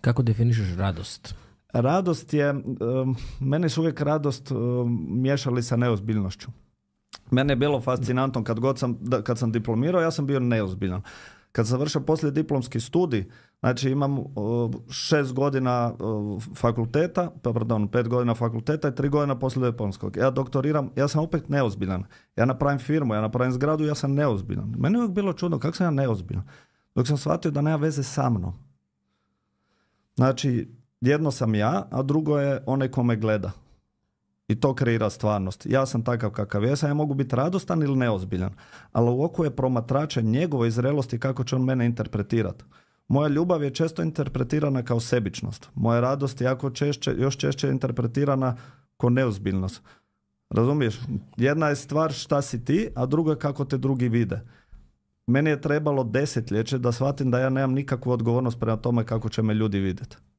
Kako definišeš radost? Radost je, meni su uvijek radost miješali sa neozbiljnošću. Mene je bilo fascinantno kad god sam, kad sam diplomirao, ja sam bio neozbiljan. Kad sam završio poslije diplomski studij, znači imam šest godina fakulteta, pa, pardon, pet godina fakulteta i tri godina poslije diplomskog. Ja doktoriram, ja sam opet neozbiljan. Ja napravim firmu, ja napravim zgradu, ja sam neozbiljan. Meni je uvijek bilo čudno kako sam ja neozbiljan. Dok sam shvatio da nema veze sa mnom Znači, jedno sam ja, a drugo je onaj ko me gleda. I to kreira stvarnost. Ja sam takav kakav jesam, ja mogu biti radostan ili neozbiljan. Ali u oku je promatrača njegove zrelosti kako će on mene interpretirati. Moja ljubav je često interpretirana kao sebičnost. Moja radost je jako češće, još češće interpretirana kao neozbiljnost. Razumiješ? Jedna je stvar šta si ti, a druga je kako te drugi vide meni je trebalo desetljeće da shvatim da ja nemam nikakvu odgovornost prema tome kako će me ljudi vidjeti.